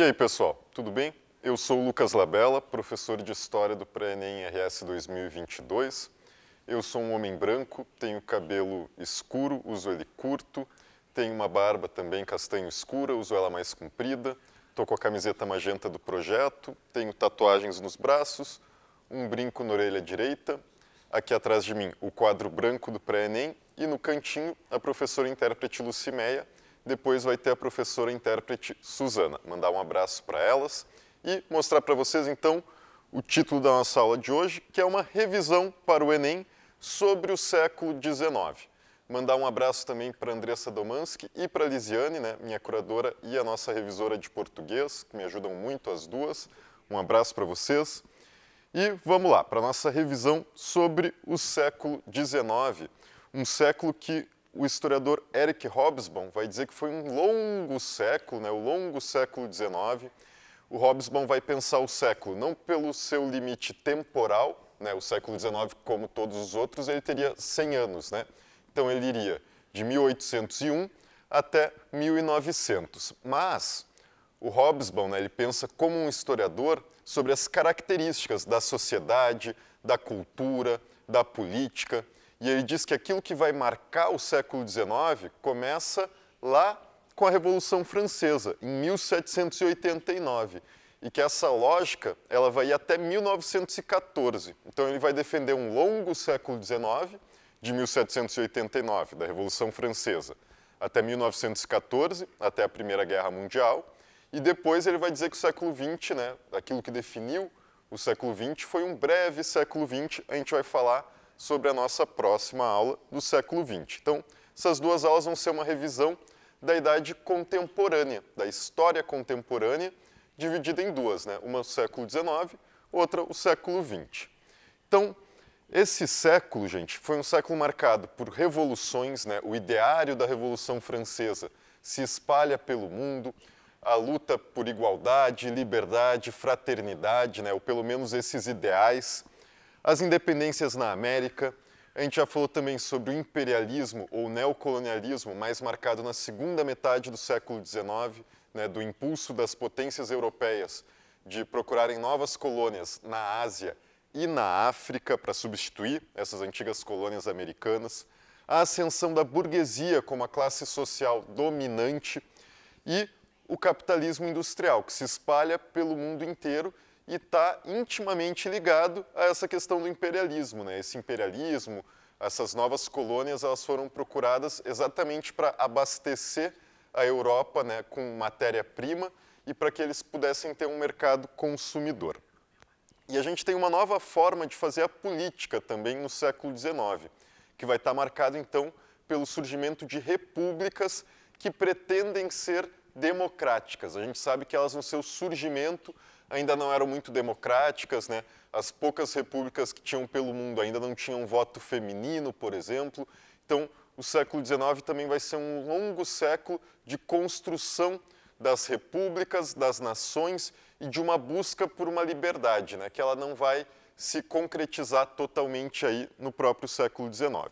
E aí, pessoal, tudo bem? Eu sou o Lucas Labella, professor de História do Pré-ENEM RS 2022. Eu sou um homem branco, tenho cabelo escuro, uso ele curto, tenho uma barba também castanho escura, uso ela mais comprida, estou com a camiseta magenta do projeto, tenho tatuagens nos braços, um brinco na orelha direita, aqui atrás de mim o quadro branco do pré-ENEM e no cantinho a professora intérprete Lucimeia, depois vai ter a professora intérprete Suzana. Mandar um abraço para elas e mostrar para vocês então o título da nossa aula de hoje, que é uma revisão para o Enem sobre o século XIX. Mandar um abraço também para Andressa Domanski e para Lisiane, né, minha curadora e a nossa revisora de português, que me ajudam muito as duas. Um abraço para vocês. E vamos lá, para a nossa revisão sobre o século XIX, um século que o historiador Eric Hobsbawm vai dizer que foi um longo século, né, o longo século XIX. O Hobsbawm vai pensar o século não pelo seu limite temporal, né, o século XIX, como todos os outros, ele teria 100 anos. Né? Então ele iria de 1801 até 1900. Mas o Hobsbawm né, ele pensa como um historiador sobre as características da sociedade, da cultura, da política, e ele diz que aquilo que vai marcar o século XIX começa lá com a Revolução Francesa, em 1789, e que essa lógica ela vai ir até 1914. Então ele vai defender um longo século XIX, de 1789, da Revolução Francesa, até 1914, até a Primeira Guerra Mundial, e depois ele vai dizer que o século XX, né, aquilo que definiu o século XX, foi um breve século XX, a gente vai falar sobre a nossa próxima aula do século XX. Então, essas duas aulas vão ser uma revisão da idade contemporânea, da história contemporânea, dividida em duas, né? uma o século XIX, outra o século XX. Então, esse século, gente, foi um século marcado por revoluções, né? o ideário da Revolução Francesa se espalha pelo mundo, a luta por igualdade, liberdade, fraternidade, né? ou pelo menos esses ideais as independências na América. A gente já falou também sobre o imperialismo ou neocolonialismo, mais marcado na segunda metade do século XIX, né, do impulso das potências europeias de procurarem novas colônias na Ásia e na África para substituir essas antigas colônias americanas, a ascensão da burguesia como a classe social dominante e o capitalismo industrial, que se espalha pelo mundo inteiro e está intimamente ligado a essa questão do imperialismo. Né? Esse imperialismo, essas novas colônias, elas foram procuradas exatamente para abastecer a Europa né, com matéria-prima e para que eles pudessem ter um mercado consumidor. E a gente tem uma nova forma de fazer a política também no século XIX, que vai estar tá marcado então pelo surgimento de repúblicas que pretendem ser democráticas. A gente sabe que elas, no seu surgimento, ainda não eram muito democráticas, né? As poucas repúblicas que tinham pelo mundo ainda não tinham voto feminino, por exemplo. Então, o século XIX também vai ser um longo século de construção das repúblicas, das nações e de uma busca por uma liberdade, né? Que ela não vai se concretizar totalmente aí no próprio século XIX.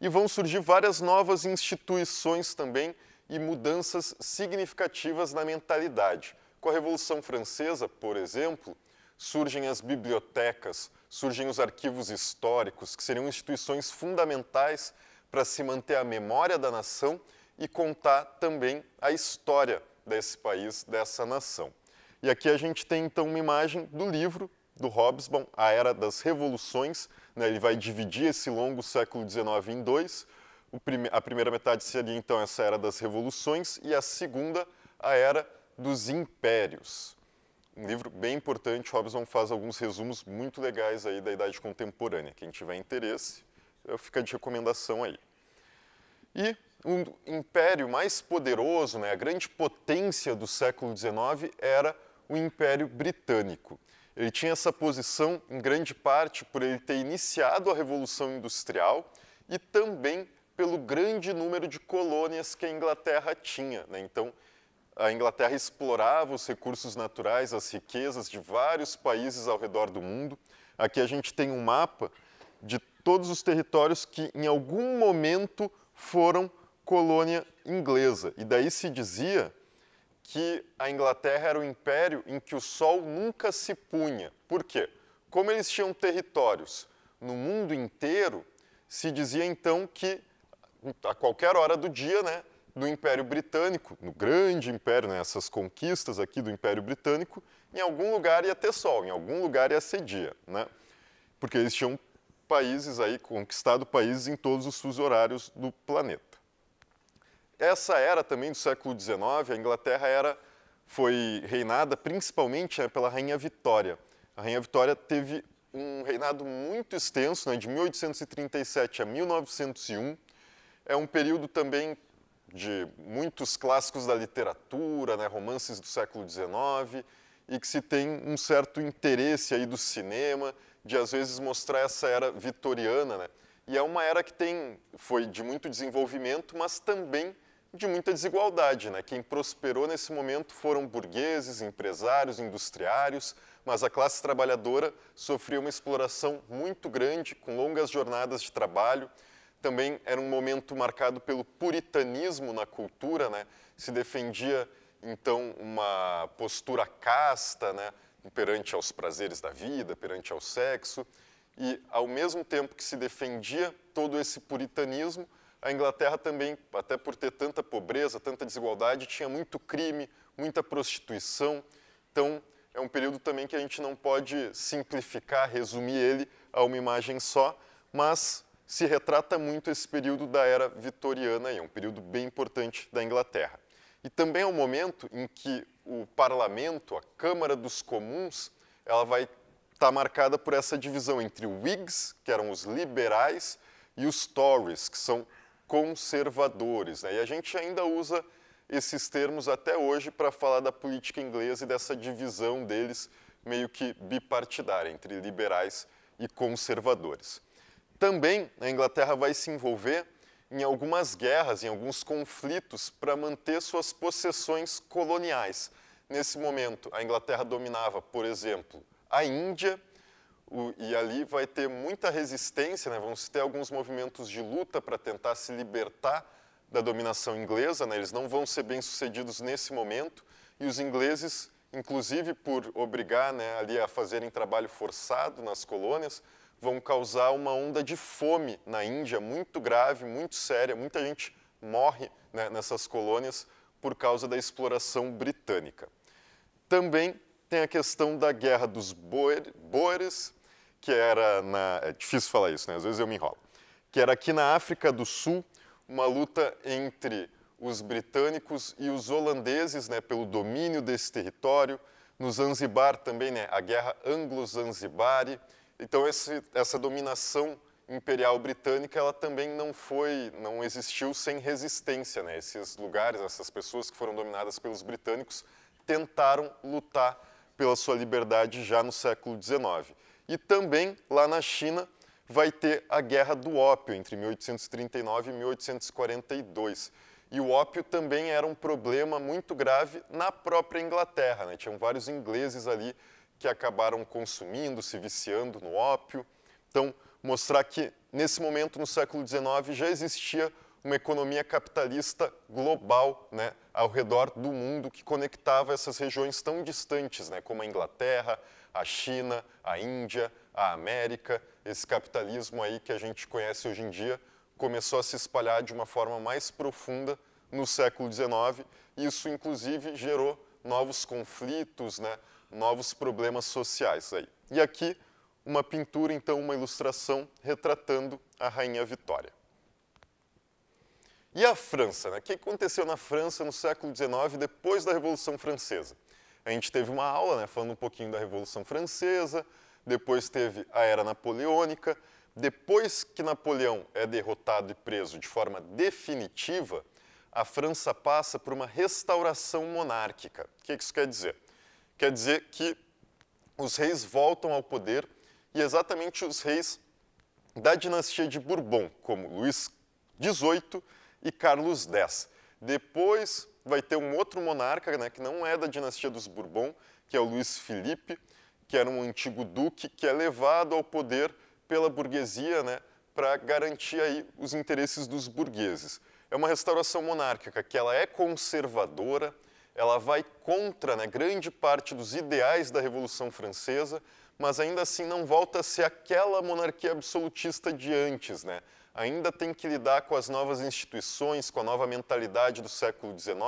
E vão surgir várias novas instituições também e mudanças significativas na mentalidade. Com a Revolução Francesa, por exemplo, surgem as bibliotecas, surgem os arquivos históricos, que seriam instituições fundamentais para se manter a memória da nação e contar também a história desse país, dessa nação. E aqui a gente tem então uma imagem do livro do Hobbes, bom, A Era das Revoluções, né? ele vai dividir esse longo século XIX em dois. Prime a primeira metade seria então essa era das revoluções e a segunda, a era dos impérios. Um livro bem importante, Robson faz alguns resumos muito legais aí da Idade Contemporânea. Quem tiver interesse, fica de recomendação aí. E um império mais poderoso, né, a grande potência do século XIX era o Império Britânico. Ele tinha essa posição em grande parte por ele ter iniciado a Revolução Industrial e também pelo grande número de colônias que a Inglaterra tinha. Né? Então, a Inglaterra explorava os recursos naturais, as riquezas de vários países ao redor do mundo. Aqui a gente tem um mapa de todos os territórios que em algum momento foram colônia inglesa. E daí se dizia que a Inglaterra era o império em que o sol nunca se punha. Por quê? Como eles tinham territórios no mundo inteiro, se dizia então que a qualquer hora do dia, né, no Império Britânico, no grande império, né, essas conquistas aqui do Império Britânico, em algum lugar ia ter sol, em algum lugar ia ser dia, né? Porque eles tinham países aí, conquistado países em todos os seus horários do planeta. Essa era também do século XIX, a Inglaterra era, foi reinada principalmente né, pela Rainha Vitória. A Rainha Vitória teve um reinado muito extenso, né, de 1837 a 1901, é um período também de muitos clássicos da literatura, né, romances do século XIX, e que se tem um certo interesse aí do cinema de às vezes mostrar essa era vitoriana, né? E é uma era que tem foi de muito desenvolvimento, mas também de muita desigualdade, né? Quem prosperou nesse momento foram burgueses, empresários, industriários, mas a classe trabalhadora sofreu uma exploração muito grande, com longas jornadas de trabalho também era um momento marcado pelo puritanismo na cultura, né? Se defendia então uma postura casta, né? Perante aos prazeres da vida, perante ao sexo, e ao mesmo tempo que se defendia todo esse puritanismo, a Inglaterra também, até por ter tanta pobreza, tanta desigualdade, tinha muito crime, muita prostituição. Então, é um período também que a gente não pode simplificar, resumir ele a uma imagem só, mas se retrata muito esse período da era vitoriana, é um período bem importante da Inglaterra. E também é um momento em que o parlamento, a Câmara dos Comuns, ela vai estar tá marcada por essa divisão entre Whigs, que eram os liberais, e os Tories, que são conservadores. Né? E a gente ainda usa esses termos até hoje para falar da política inglesa e dessa divisão deles meio que bipartidária entre liberais e conservadores. Também a Inglaterra vai se envolver em algumas guerras, em alguns conflitos para manter suas possessões coloniais. Nesse momento, a Inglaterra dominava, por exemplo, a Índia, e ali vai ter muita resistência, né? vamos ter alguns movimentos de luta para tentar se libertar da dominação inglesa, né? eles não vão ser bem-sucedidos nesse momento, e os ingleses, inclusive por obrigar né, ali a fazerem trabalho forçado nas colônias, vão causar uma onda de fome na Índia muito grave, muito séria. Muita gente morre né, nessas colônias por causa da exploração britânica. Também tem a questão da guerra dos Boer, Boeres, que era na. É difícil falar isso, né? Às vezes eu me enrolo. Que era aqui na África do Sul, uma luta entre os britânicos e os holandeses né, pelo domínio desse território. No Zanzibar também, né, a guerra anglo-zanzibari então esse, essa dominação imperial britânica ela também não foi, não existiu sem resistência, né? Esses lugares, essas pessoas que foram dominadas pelos britânicos tentaram lutar pela sua liberdade já no século XIX. E também lá na China vai ter a Guerra do Ópio entre 1839 e 1842. E o ópio também era um problema muito grave na própria Inglaterra, né? Tinham vários ingleses ali que acabaram consumindo, se viciando no ópio. Então, mostrar que nesse momento, no século XIX, já existia uma economia capitalista global, né, ao redor do mundo, que conectava essas regiões tão distantes, né, como a Inglaterra, a China, a Índia, a América. Esse capitalismo aí que a gente conhece hoje em dia começou a se espalhar de uma forma mais profunda no século XIX. Isso, inclusive, gerou novos conflitos, né, novos problemas sociais aí. E aqui uma pintura, então uma ilustração retratando a rainha Vitória. E a França, né? O que aconteceu na França no século XIX depois da Revolução Francesa? A gente teve uma aula, né, falando um pouquinho da Revolução Francesa, depois teve a era napoleônica, depois que Napoleão é derrotado e preso de forma definitiva, a França passa por uma restauração monárquica. O que isso quer dizer? Quer dizer que os reis voltam ao poder e exatamente os reis da dinastia de Bourbon, como Luís XVIII e Carlos X. Depois vai ter um outro monarca, né, que não é da dinastia dos Bourbon, que é o Luís Felipe, que era um antigo duque, que é levado ao poder pela burguesia né, para garantir aí os interesses dos burgueses. É uma restauração monárquica que ela é conservadora, ela vai contra né, grande parte dos ideais da Revolução Francesa, mas ainda assim não volta a ser aquela monarquia absolutista de antes. Né? Ainda tem que lidar com as novas instituições, com a nova mentalidade do século XIX.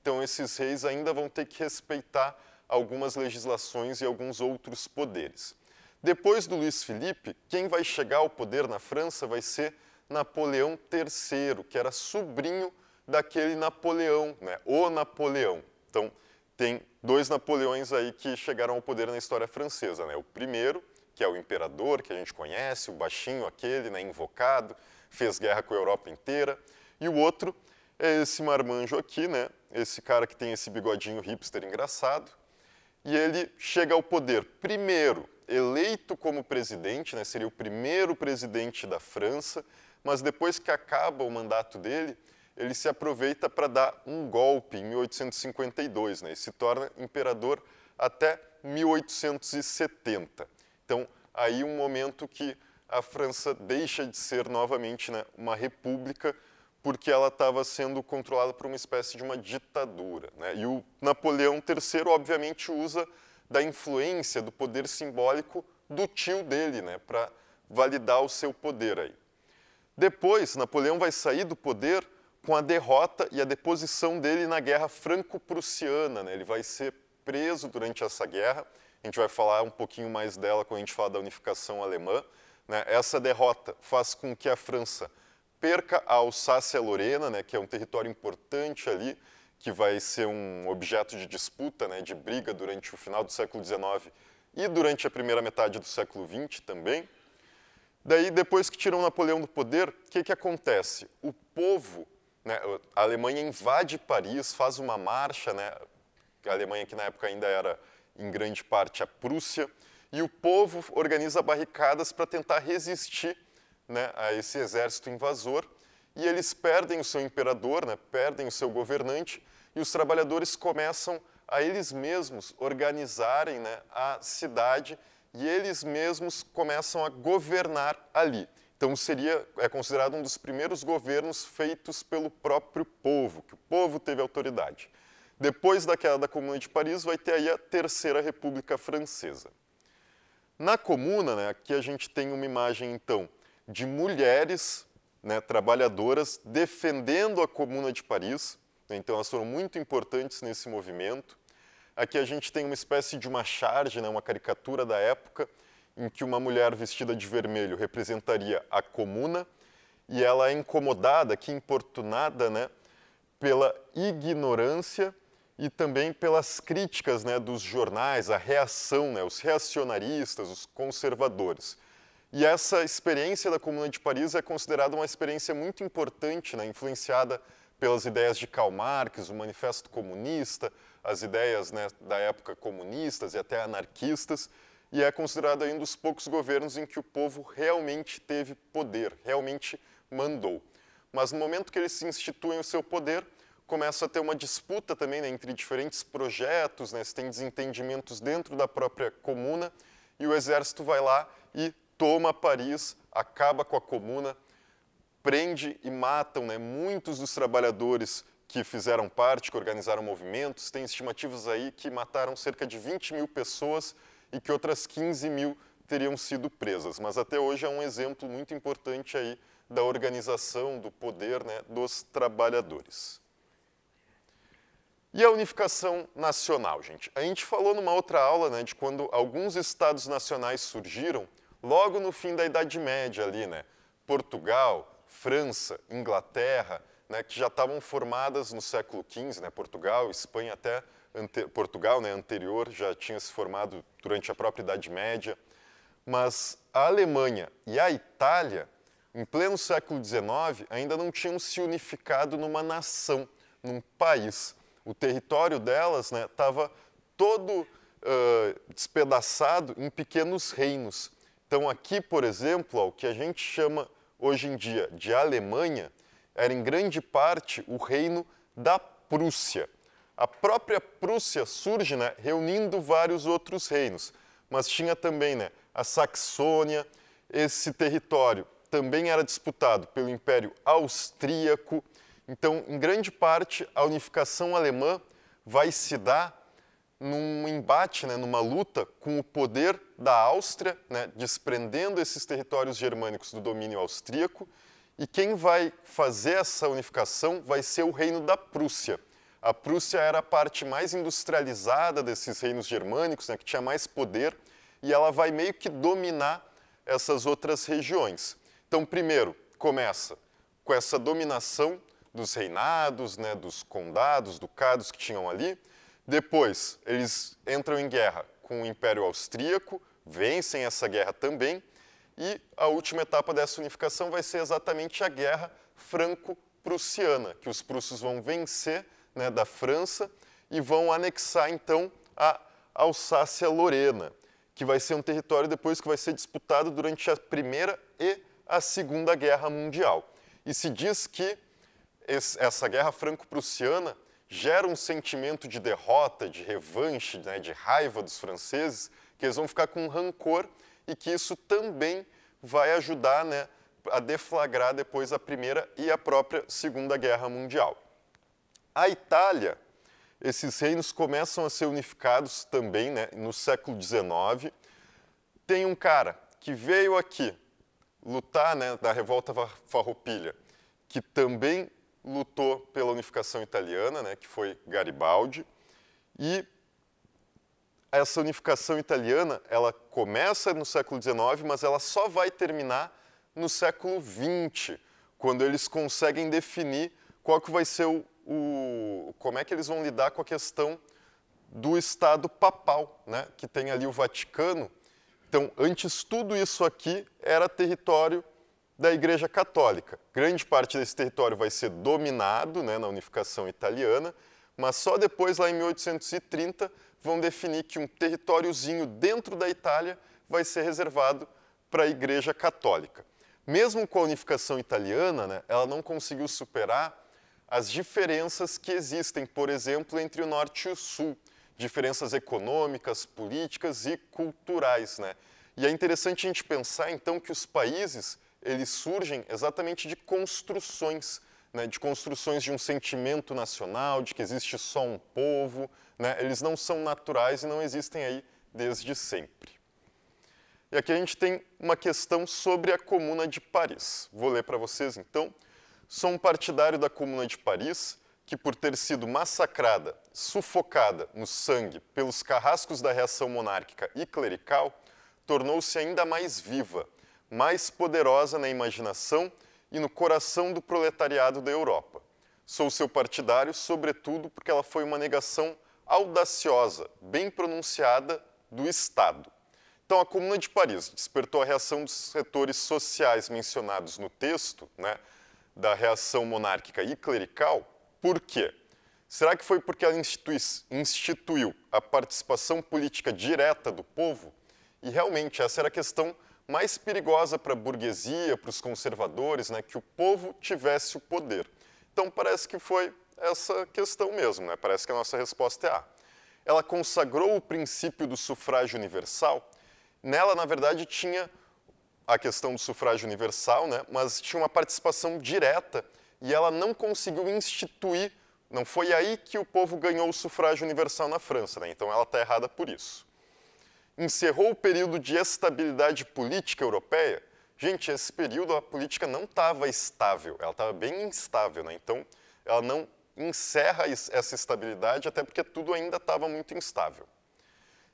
Então, esses reis ainda vão ter que respeitar algumas legislações e alguns outros poderes. Depois do Luiz Felipe, quem vai chegar ao poder na França vai ser Napoleão III, que era sobrinho daquele Napoleão, né? o Napoleão. Então, tem dois Napoleões aí que chegaram ao poder na história francesa. Né? O primeiro, que é o imperador que a gente conhece, o baixinho aquele, né? invocado, fez guerra com a Europa inteira. E o outro é esse marmanjo aqui, né? esse cara que tem esse bigodinho hipster engraçado. E ele chega ao poder primeiro eleito como presidente, né? seria o primeiro presidente da França, mas depois que acaba o mandato dele, ele se aproveita para dar um golpe em 1852 né, e se torna imperador até 1870. Então, aí um momento que a França deixa de ser novamente né, uma república porque ela estava sendo controlada por uma espécie de uma ditadura. Né? E o Napoleão III, obviamente, usa da influência, do poder simbólico do tio dele né, para validar o seu poder aí. Depois, Napoleão vai sair do poder com a derrota e a deposição dele na guerra franco-prussiana. Né? Ele vai ser preso durante essa guerra. A gente vai falar um pouquinho mais dela quando a gente falar da unificação alemã. Né? Essa derrota faz com que a França perca a Alsácia-Lorena, né? que é um território importante ali, que vai ser um objeto de disputa, né? de briga durante o final do século XIX e durante a primeira metade do século XX também. Daí, depois que tiram Napoleão do poder, o que, que acontece? O povo né, a Alemanha invade Paris, faz uma marcha, né, a Alemanha que na época ainda era em grande parte a Prússia, e o povo organiza barricadas para tentar resistir né, a esse exército invasor, e eles perdem o seu imperador, né, perdem o seu governante, e os trabalhadores começam a eles mesmos organizarem né, a cidade e eles mesmos começam a governar ali. Então seria é considerado um dos primeiros governos feitos pelo próprio povo, que o povo teve autoridade. Depois da queda da Comuna de Paris, vai ter aí a Terceira República Francesa. Na Comuna, né, aqui a gente tem uma imagem então de mulheres né, trabalhadoras defendendo a Comuna de Paris. Então elas foram muito importantes nesse movimento. Aqui a gente tem uma espécie de uma charge, né, uma caricatura da época, em que uma mulher vestida de vermelho representaria a comuna e ela é incomodada, que importunada, né, pela ignorância e também pelas críticas né, dos jornais, a reação, né, os reacionaristas, os conservadores. E essa experiência da Comuna de Paris é considerada uma experiência muito importante, né, influenciada pelas ideias de Karl Marx, o Manifesto Comunista, as ideias né, da época comunistas e até anarquistas, e é considerado um dos poucos governos em que o povo realmente teve poder, realmente mandou. Mas no momento que eles se instituem o seu poder, começa a ter uma disputa também né, entre diferentes projetos, né, se tem desentendimentos dentro da própria comuna, e o exército vai lá e toma Paris, acaba com a comuna, prende e matam né, muitos dos trabalhadores que fizeram parte, que organizaram movimentos. Tem estimativas aí que mataram cerca de 20 mil pessoas e que outras 15 mil teriam sido presas. Mas até hoje é um exemplo muito importante aí da organização, do poder né, dos trabalhadores. E a unificação nacional, gente? A gente falou numa outra aula né, de quando alguns estados nacionais surgiram logo no fim da Idade Média ali, né? Portugal, França, Inglaterra, né, que já estavam formadas no século XV, né, Portugal, Espanha até Portugal, né, anterior, já tinha se formado durante a própria Idade Média, mas a Alemanha e a Itália, em pleno século XIX, ainda não tinham se unificado numa nação, num país. O território delas estava né, todo uh, despedaçado em pequenos reinos. Então, aqui, por exemplo, ó, o que a gente chama hoje em dia de Alemanha era em grande parte o reino da Prússia. A própria Prússia surge né, reunindo vários outros reinos, mas tinha também né, a Saxônia. Esse território também era disputado pelo Império Austríaco. Então, em grande parte, a unificação alemã vai se dar num embate, né, numa luta com o poder da Áustria, né, desprendendo esses territórios germânicos do domínio austríaco. E quem vai fazer essa unificação vai ser o Reino da Prússia a Prússia era a parte mais industrializada desses reinos germânicos, né, que tinha mais poder, e ela vai meio que dominar essas outras regiões. Então, primeiro, começa com essa dominação dos reinados, né, dos condados, ducados que tinham ali. Depois, eles entram em guerra com o Império Austríaco, vencem essa guerra também. E a última etapa dessa unificação vai ser exatamente a Guerra Franco-Prussiana, que os prussos vão vencer né, da França e vão anexar então a Alsácia-Lorena, que vai ser um território depois que vai ser disputado durante a Primeira e a Segunda Guerra Mundial. E se diz que esse, essa guerra franco-prussiana gera um sentimento de derrota, de revanche, né, de raiva dos franceses, que eles vão ficar com rancor e que isso também vai ajudar né, a deflagrar depois a Primeira e a própria Segunda Guerra Mundial. A Itália, esses reinos começam a ser unificados também né, no século XIX. Tem um cara que veio aqui lutar né, da revolta Farroupilha, que também lutou pela unificação italiana, né, que foi Garibaldi, e essa unificação italiana ela começa no século XIX, mas ela só vai terminar no século XX, quando eles conseguem definir qual que vai ser o o, como é que eles vão lidar com a questão do Estado papal, né, que tem ali o Vaticano. Então, antes tudo isso aqui era território da Igreja Católica. Grande parte desse território vai ser dominado né, na unificação italiana, mas só depois, lá em 1830, vão definir que um territóriozinho dentro da Itália vai ser reservado para a Igreja Católica. Mesmo com a unificação italiana, né, ela não conseguiu superar as diferenças que existem, por exemplo, entre o norte e o sul, diferenças econômicas, políticas e culturais, né? E é interessante a gente pensar então que os países eles surgem exatamente de construções, né? de construções de um sentimento nacional, de que existe só um povo, né? Eles não são naturais e não existem aí desde sempre. E aqui a gente tem uma questão sobre a Comuna de Paris. Vou ler para vocês então. Sou um partidário da Comuna de Paris, que, por ter sido massacrada, sufocada no sangue pelos carrascos da reação monárquica e clerical, tornou-se ainda mais viva, mais poderosa na imaginação e no coração do proletariado da Europa. Sou seu partidário, sobretudo porque ela foi uma negação audaciosa, bem pronunciada, do Estado. Então, a Comuna de Paris despertou a reação dos setores sociais mencionados no texto, né? da reação monárquica e clerical, por quê? Será que foi porque ela instituiu a participação política direta do povo? E realmente essa era a questão mais perigosa para a burguesia, para os conservadores, né, que o povo tivesse o poder. Então parece que foi essa questão mesmo, né? parece que a nossa resposta é A. Ela consagrou o princípio do sufrágio universal. Nela, na verdade, tinha a questão do sufrágio universal, né? mas tinha uma participação direta e ela não conseguiu instituir, não foi aí que o povo ganhou o sufrágio universal na França, né? então ela está errada por isso. Encerrou o período de estabilidade política europeia. Gente, esse período a política não estava estável, ela estava bem instável, né? então ela não encerra essa estabilidade, até porque tudo ainda estava muito instável.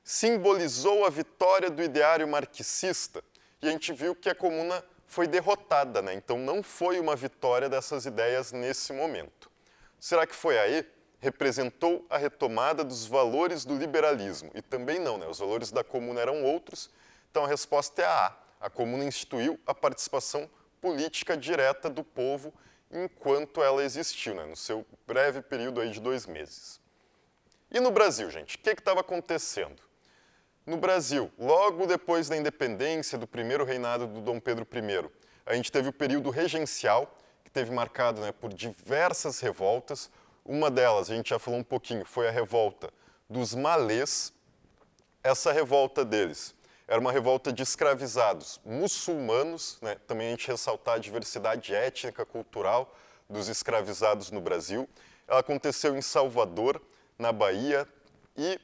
Simbolizou a vitória do ideário marxista, e a gente viu que a Comuna foi derrotada, né? então não foi uma vitória dessas ideias nesse momento. Será que foi aí? Representou a retomada dos valores do liberalismo. E também não, né? os valores da Comuna eram outros, então a resposta é a A. A Comuna instituiu a participação política direta do povo enquanto ela existiu, né? no seu breve período aí de dois meses. E no Brasil, gente, o que estava acontecendo? No Brasil, logo depois da independência do primeiro reinado do Dom Pedro I, a gente teve o período regencial, que teve marcado né, por diversas revoltas. Uma delas, a gente já falou um pouquinho, foi a revolta dos malês. Essa revolta deles era uma revolta de escravizados muçulmanos, né? também a gente ressaltar a diversidade étnica, cultural dos escravizados no Brasil. Ela aconteceu em Salvador, na Bahia, e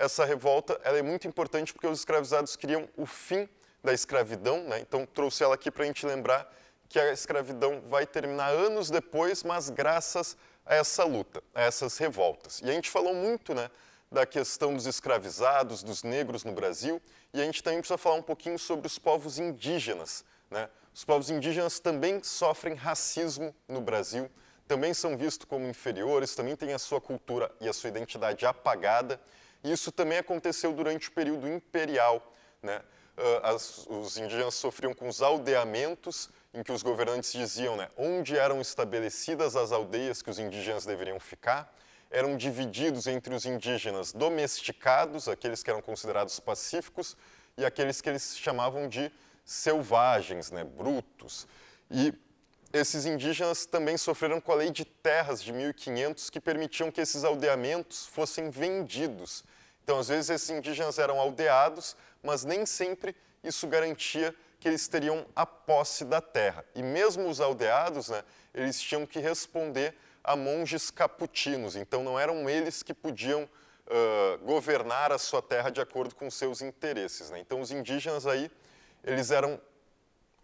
essa revolta ela é muito importante porque os escravizados queriam o fim da escravidão, né? então trouxe ela aqui para a gente lembrar que a escravidão vai terminar anos depois, mas graças a essa luta, a essas revoltas. E a gente falou muito né, da questão dos escravizados, dos negros no Brasil, e a gente também precisa falar um pouquinho sobre os povos indígenas. Né? Os povos indígenas também sofrem racismo no Brasil, também são vistos como inferiores, também têm a sua cultura e a sua identidade apagada. E isso também aconteceu durante o período imperial. Né? Ah, as, os indígenas sofriam com os aldeamentos, em que os governantes diziam né, onde eram estabelecidas as aldeias que os indígenas deveriam ficar, eram divididos entre os indígenas domesticados, aqueles que eram considerados pacíficos, e aqueles que eles chamavam de selvagens, né, brutos. E esses indígenas também sofreram com a lei de terras de 1500 que permitiam que esses aldeamentos fossem vendidos. Então, às vezes, esses indígenas eram aldeados, mas nem sempre isso garantia que eles teriam a posse da terra. E mesmo os aldeados, né, eles tinham que responder a monges caputinos, então não eram eles que podiam uh, governar a sua terra de acordo com seus interesses. Né? Então, os indígenas aí, eles eram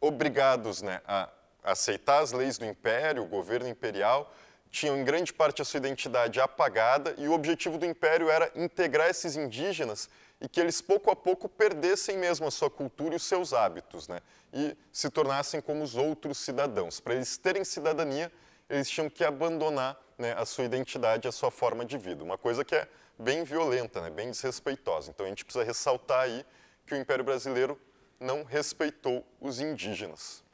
obrigados né, a aceitar as leis do império, o governo imperial, tinham em grande parte a sua identidade apagada e o objetivo do império era integrar esses indígenas e que eles pouco a pouco perdessem mesmo a sua cultura e os seus hábitos, né? E se tornassem como os outros cidadãos. Para eles terem cidadania, eles tinham que abandonar né, a sua identidade, a sua forma de vida. Uma coisa que é bem violenta, né, bem desrespeitosa. Então a gente precisa ressaltar aí que o Império Brasileiro não respeitou os indígenas.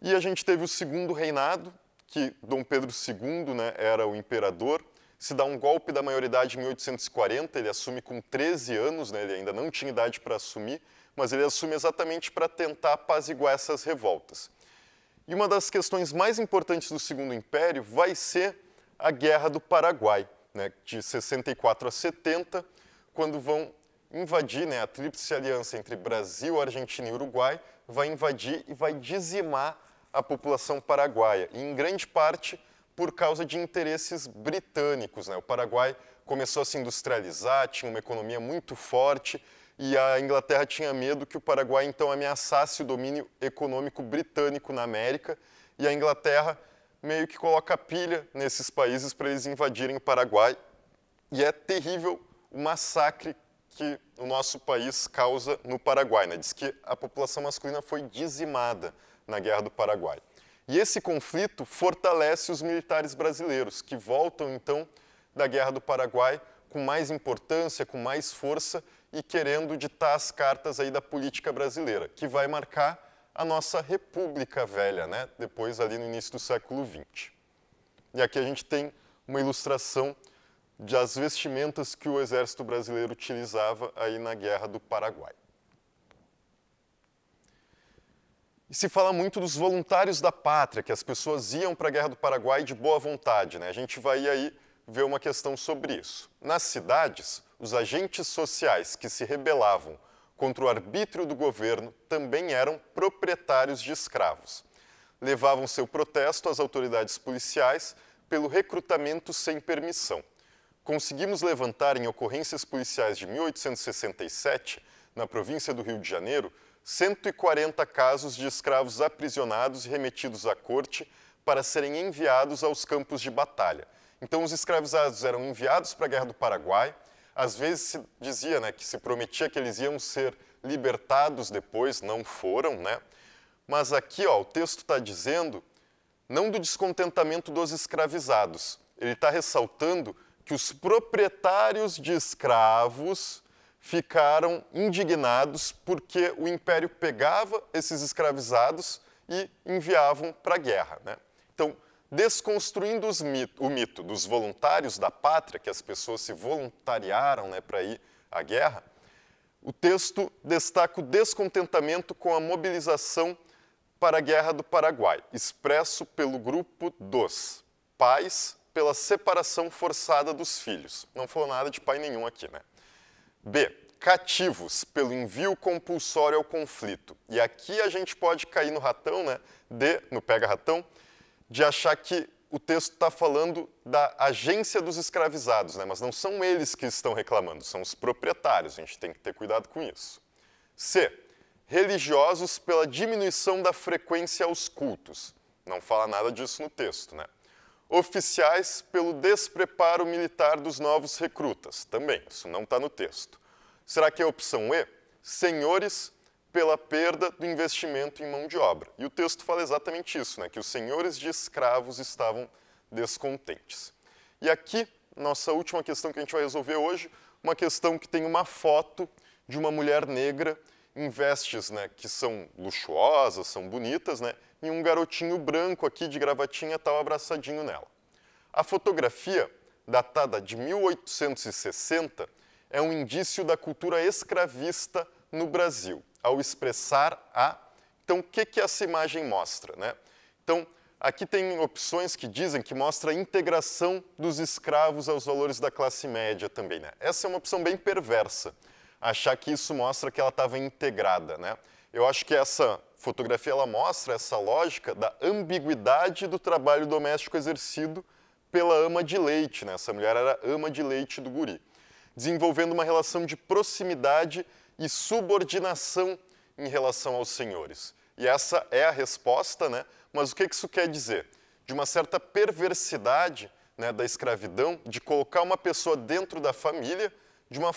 E a gente teve o segundo reinado, que Dom Pedro II né, era o imperador, se dá um golpe da maioridade em 1840, ele assume com 13 anos, né, ele ainda não tinha idade para assumir, mas ele assume exatamente para tentar apaziguar essas revoltas. E uma das questões mais importantes do Segundo Império vai ser a Guerra do Paraguai, né, de 64 a 70, quando vão invadir né, a Tríplice Aliança entre Brasil, Argentina e Uruguai, vai invadir e vai dizimar a população paraguaia, e em grande parte por causa de interesses britânicos. Né? O Paraguai começou a se industrializar, tinha uma economia muito forte e a Inglaterra tinha medo que o Paraguai então ameaçasse o domínio econômico britânico na América e a Inglaterra meio que coloca pilha nesses países para eles invadirem o Paraguai. E é terrível o massacre que o nosso país causa no Paraguai. Né? Diz que a população masculina foi dizimada na Guerra do Paraguai. E esse conflito fortalece os militares brasileiros, que voltam então da Guerra do Paraguai com mais importância, com mais força e querendo ditar as cartas aí da política brasileira, que vai marcar a nossa República Velha, né? depois ali no início do século XX. E aqui a gente tem uma ilustração das vestimentas que o exército brasileiro utilizava aí na Guerra do Paraguai. E se fala muito dos voluntários da pátria, que as pessoas iam para a Guerra do Paraguai de boa vontade, né? A gente vai aí ver uma questão sobre isso. Nas cidades, os agentes sociais que se rebelavam contra o arbítrio do governo também eram proprietários de escravos. Levavam seu protesto às autoridades policiais pelo recrutamento sem permissão. Conseguimos levantar em ocorrências policiais de 1867, na província do Rio de Janeiro, 140 casos de escravos aprisionados e remetidos à corte para serem enviados aos campos de batalha. Então, os escravizados eram enviados para a Guerra do Paraguai. Às vezes se dizia né, que se prometia que eles iam ser libertados depois, não foram, né? Mas aqui ó, o texto está dizendo não do descontentamento dos escravizados. Ele está ressaltando que os proprietários de escravos ficaram indignados porque o império pegava esses escravizados e enviavam para a guerra. Né? Então, desconstruindo mito, o mito dos voluntários da pátria, que as pessoas se voluntariaram né, para ir à guerra, o texto destaca o descontentamento com a mobilização para a Guerra do Paraguai, expresso pelo grupo dos pais pela separação forçada dos filhos. Não falou nada de pai nenhum aqui, né? B. Cativos pelo envio compulsório ao conflito. E aqui a gente pode cair no ratão, né? D. No pega-ratão, de achar que o texto está falando da agência dos escravizados, né? mas não são eles que estão reclamando, são os proprietários, a gente tem que ter cuidado com isso. C. Religiosos pela diminuição da frequência aos cultos. Não fala nada disso no texto, né? oficiais pelo despreparo militar dos novos recrutas. Também, isso não está no texto. Será que é a opção E? Senhores pela perda do investimento em mão de obra. E o texto fala exatamente isso, né? que os senhores de escravos estavam descontentes. E aqui, nossa última questão que a gente vai resolver hoje, uma questão que tem uma foto de uma mulher negra em vestes né, que são luxuosas, são bonitas, né, e um garotinho branco aqui de gravatinha estava abraçadinho nela. A fotografia, datada de 1860, é um indício da cultura escravista no Brasil, ao expressar a. Então, o que, que essa imagem mostra? Né? Então, aqui tem opções que dizem que mostra a integração dos escravos aos valores da classe média também. Né? Essa é uma opção bem perversa, achar que isso mostra que ela estava integrada. Né? Eu acho que essa fotografia ela mostra essa lógica da ambiguidade do trabalho doméstico exercido pela ama de leite, né? Essa mulher era ama de leite do guri, desenvolvendo uma relação de proximidade e subordinação em relação aos senhores. E essa é a resposta, né? Mas o que isso quer dizer? De uma certa perversidade né, da escravidão, de colocar uma pessoa dentro da família de uma,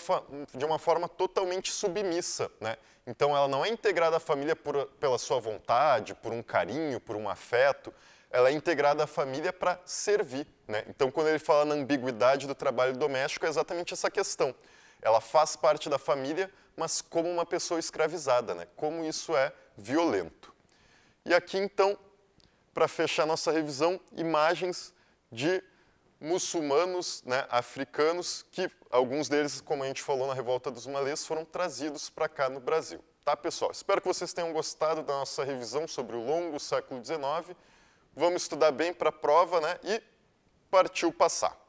de uma forma totalmente submissa. Né? Então, ela não é integrada à família por, pela sua vontade, por um carinho, por um afeto. Ela é integrada à família para servir. Né? Então, quando ele fala na ambiguidade do trabalho doméstico, é exatamente essa questão. Ela faz parte da família, mas como uma pessoa escravizada, né? como isso é violento. E aqui, então, para fechar nossa revisão, imagens de muçulmanos né, africanos, que alguns deles, como a gente falou na Revolta dos Malês, foram trazidos para cá no Brasil. Tá, pessoal? Espero que vocês tenham gostado da nossa revisão sobre o longo século XIX. Vamos estudar bem para a prova né, e partiu passar.